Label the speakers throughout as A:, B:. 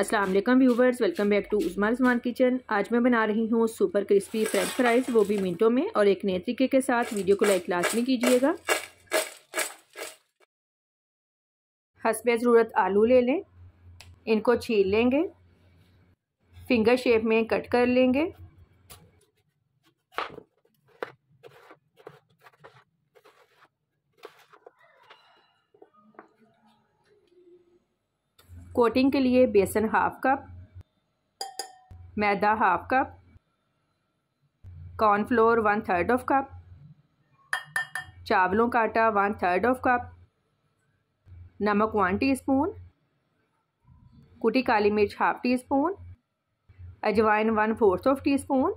A: अस्सलाम वालेकुम viewers welcome back to Uzma Usman kitchen आज मैं बना रही हूँ सुपर क्रिस्पी फ्रेंच फ्राइज़ वो भी मिनटों में और एक नए तरीके के साथ वीडियो को लाइक लाजमी कीजिएगा हसब ज़रूरत आलू ले लें इनको छील लेंगे फिंगर शेप में कट कर लेंगे कोटिंग के लिए बेसन हाफ कप मैदा half cup cornflour one third of cup चावलों का आटा वन थर्ड ऑफ कप नमक वन टीस्पून कुटी काली मिर्च हाफ टी स्पून अजवाइन one fourth of teaspoon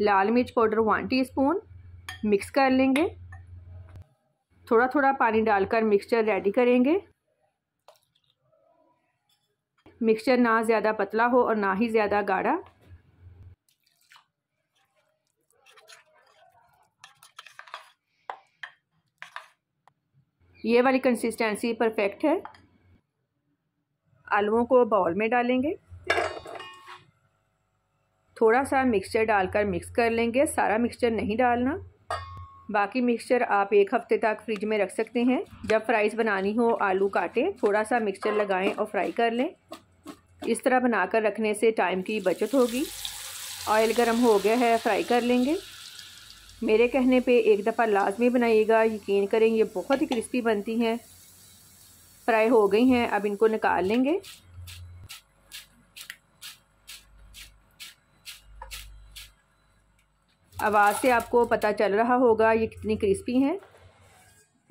A: लाल मिर्च पाउडर वन टीस्पून मिक्स कर लेंगे थोड़ा थोड़ा पानी डालकर मिक्सचर रेडी करेंगे मिक्सचर ना ज़्यादा पतला हो और ना ही ज़्यादा गाढ़ा ये वाली कंसिस्टेंसी परफेक्ट है आलुओं को बाउल में डालेंगे थोड़ा सा मिक्सचर डालकर मिक्स कर लेंगे सारा मिक्सचर नहीं डालना बाकी मिक्सचर आप एक हफ्ते तक फ्रिज में रख सकते हैं जब फ्राइज़ बनानी हो आलू काटें थोड़ा सा मिक्सचर लगाएं और फ्राई कर लें इस तरह बनाकर रखने से टाइम की बचत होगी ऑयल गर्म हो गया है फ्राई कर लेंगे मेरे कहने पे एक दफ़ा लाजमी बनाइएगा यकीन करें ये बहुत ही क्रिस्पी बनती हैं फ्राई हो गई हैं अब इनको निकाल लेंगे आवाज़ से आपको पता चल रहा होगा ये कितनी क्रिस्पी हैं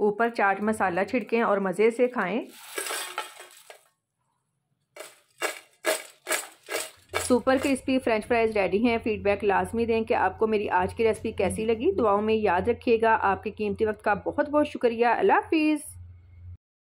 A: ऊपर चाट मसाला छिड़कें और मज़े से खाएं super crispy French fries ready हैं फीडबैक लाजमी दें कि आपको मेरी आज की रेसिपी कैसी लगी दुआओं में याद रखिएगा आपके कीमती वक्त का बहुत बहुत शुक्रिया अल्लाह हाफिज़